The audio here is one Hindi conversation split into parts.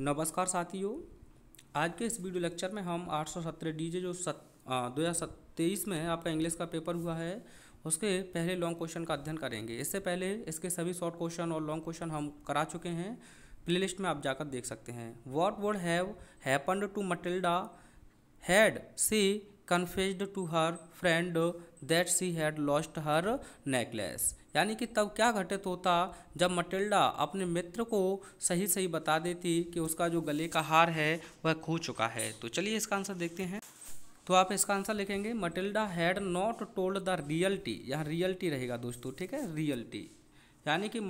नमस्कार साथियों आज के इस वीडियो लेक्चर में हम आठ सौ सत्रह डी जे जो सत दो हज़ार तेईस में आपका इंग्लिश का पेपर हुआ है उसके पहले लॉन्ग क्वेश्चन का अध्ययन करेंगे इससे पहले इसके सभी शॉर्ट क्वेश्चन और लॉन्ग क्वेश्चन हम करा चुके हैं प्लेलिस्ट में आप जाकर देख सकते हैं what would have happened to Matilda had she confessed to her friend that she had lost her necklace यानी कि तब क्या घटित होता जब मटिल्डा अपने मित्र को सही सही बता देती कि उसका जो गले का हार है वह खो चुका है तो चलिए इसका आंसर देखते हैं तो आप इसका आंसर लिखेंगे Matilda had not told the reality यहाँ रियलिटी रहेगा दोस्तों ठीक है रियलिटी यानी कि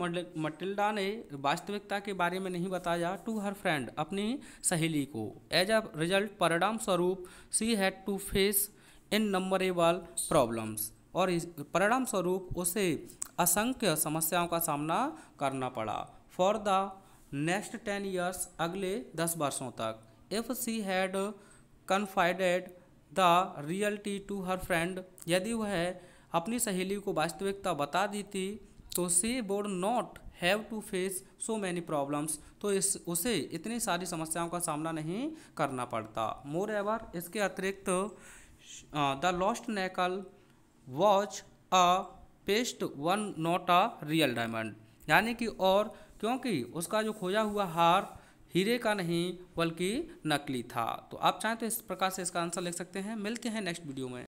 मटिल्डा ने वास्तविकता के बारे में नहीं बताया टू हर फ्रेंड अपनी सहेली को एज अ रिजल्ट परिणाम स्वरूप she had to face innumerable problems और परिणाम स्वरूप उसे असंख्य समस्याओं का सामना करना पड़ा for the next ten years अगले दस वर्षों तक if she had confided the reality to her friend यदि वह अपनी सहेली को वास्तविकता बता दी थी तो सी बोर्ड not have to face so many problems तो इस उसे इतनी सारी समस्याओं का सामना नहीं करना पड़ता मोर एवर इसके अतिरिक्त the lost necklace was a paste one not a real diamond यानी कि और क्योंकि उसका जो खोजा हुआ हार हीरे का नहीं बल्कि नकली था तो आप चाहें तो इस प्रकार से इसका आंसर लिख सकते हैं मिलते हैं नेक्स्ट वीडियो में